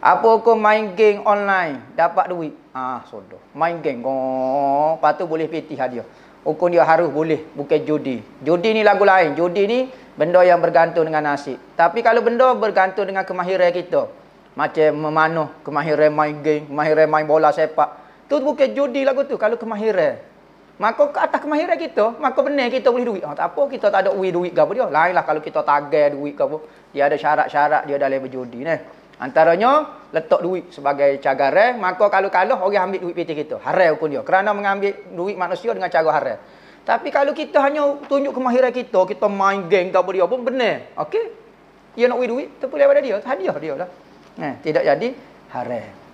Apa hukum main game online dapat duit? Ah, ha, sudah. Main game kong, lepas tu boleh piti hadiah. Hukum dia harus boleh, bukan judi. Judi ni lagu lain. Judi ni benda yang bergantung dengan nasib. Tapi kalau benda bergantung dengan kemahiran kita, macam memanuh kemahiran main game, kemahiran main bola sepak, tu bukan judi lagu tu kalau kemahiran. Maka ke atas kemahiran kita, maka benar kita boleh duit. Ha, tak apa, kita tak ada uang duit ke apa dia. Lainlah kalau kita tagih duit ke Dia ada syarat-syarat, dia dah boleh berjudi. Nah. Antaranya letak duit sebagai cagare, maka kalau kalah orang ambil duit piti kita. Haram hukum dia. Kerana mengambil duit manusia dengan cara haram. Tapi kalau kita hanya tunjuk kemahiran kita, kita main geng tak dia pun benar. Okey. Dia nak duit, terpulih pada dia, hadiah dia lah. Eh, tidak jadi haram.